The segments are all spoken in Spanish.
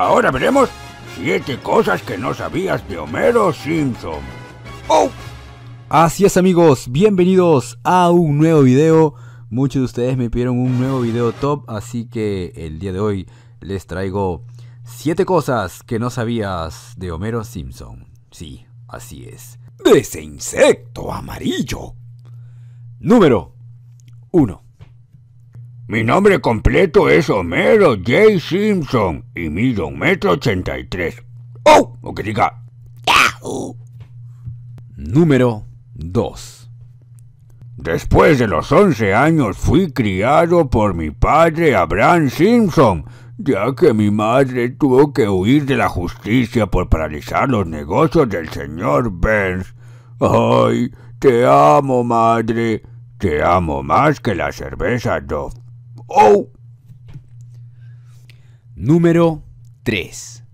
Ahora veremos 7 cosas que no sabías de Homero Simpson. ¡Oh! Así es amigos, bienvenidos a un nuevo video. Muchos de ustedes me pidieron un nuevo video top, así que el día de hoy les traigo 7 cosas que no sabías de Homero Simpson. Sí, así es. De ese insecto amarillo. Número 1. Mi nombre completo es Homero J. Simpson y mido un metro ochenta y tres. ¡Oh! O que diga Número 2 Después de los 11 años fui criado por mi padre Abraham Simpson, ya que mi madre tuvo que huir de la justicia por paralizar los negocios del señor Burns. ¡Ay! Te amo, madre. Te amo más que la cerveza Dove. Oh. Número 3.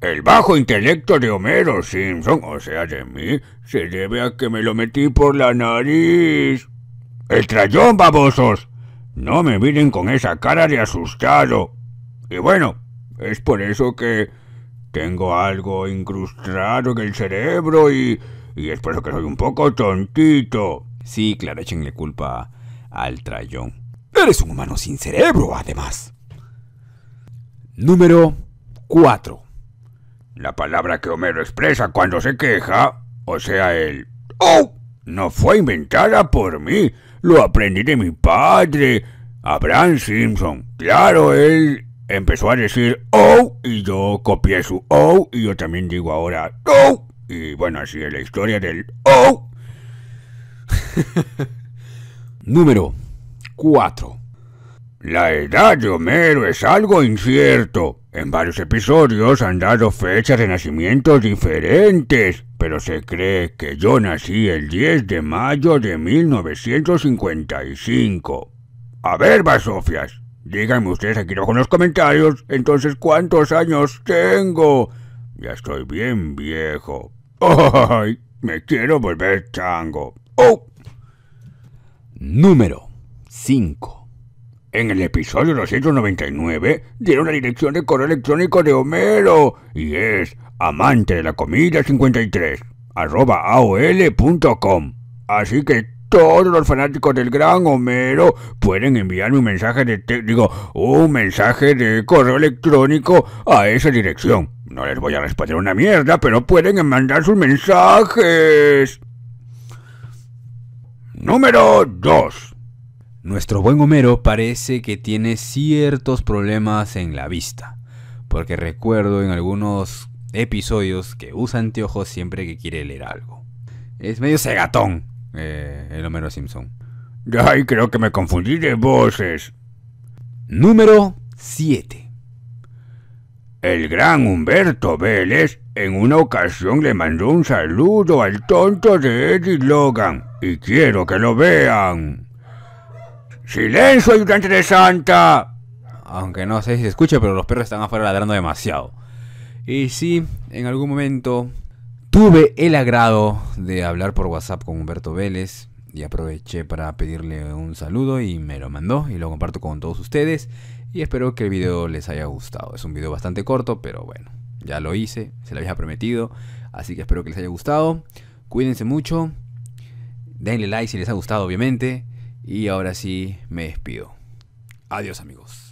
El bajo intelecto de Homero Simpson, o sea, de mí, se debe a que me lo metí por la nariz. El trayón, babosos. No me miren con esa cara de asustado. Y bueno, es por eso que tengo algo incrustado en el cerebro y, y es por eso que soy un poco tontito. Sí, claro, echenle culpa al trayón. Eres un humano sin cerebro, además. Número 4. La palabra que Homero expresa cuando se queja, o sea, el ¡Oh! no fue inventada por mí, lo aprendí de mi padre, Abraham Simpson. Claro, él empezó a decir ¡Oh! y yo copié su ¡Oh! y yo también digo ahora ¡Oh! y bueno, así es la historia del ¡Oh! Número 4. La edad de Homero es algo incierto. En varios episodios han dado fechas de nacimientos diferentes, pero se cree que yo nací el 10 de mayo de 1955. A ver, Basofias, díganme ustedes aquí abajo en los comentarios, entonces cuántos años tengo. Ya estoy bien viejo. ¡Ay! Me quiero volver chango. ¡Oh! Número 5. En el episodio 299 dieron la dirección de correo electrónico de Homero y es amante de la comida 53 Así que todos los fanáticos del gran Homero pueden enviarme un mensaje de técnico un mensaje de correo electrónico a esa dirección. No les voy a responder una mierda, pero pueden mandar sus mensajes. Número 2. Nuestro buen Homero parece que tiene ciertos problemas en la vista, porque recuerdo en algunos episodios que usa anteojos siempre que quiere leer algo. Es medio cegatón, eh, el Homero Simpson. Ay, creo que me confundí de voces. Número 7. El gran Humberto Vélez en una ocasión le mandó un saludo al tonto de Eddie Logan y quiero que lo vean. ¡Silencio, ayudante de Santa! Aunque no sé si se escucha, pero los perros están afuera ladrando demasiado. Y sí, en algún momento tuve el agrado de hablar por WhatsApp con Humberto Vélez y aproveché para pedirle un saludo y me lo mandó y lo comparto con todos ustedes y espero que el video les haya gustado. Es un video bastante corto, pero bueno, ya lo hice, se lo había prometido, así que espero que les haya gustado. Cuídense mucho, denle like si les ha gustado obviamente y ahora sí, me despido. Adiós amigos.